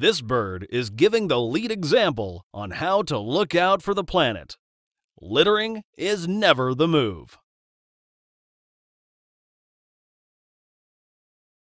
This bird is giving the lead example on how to look out for the planet. Littering is never the move.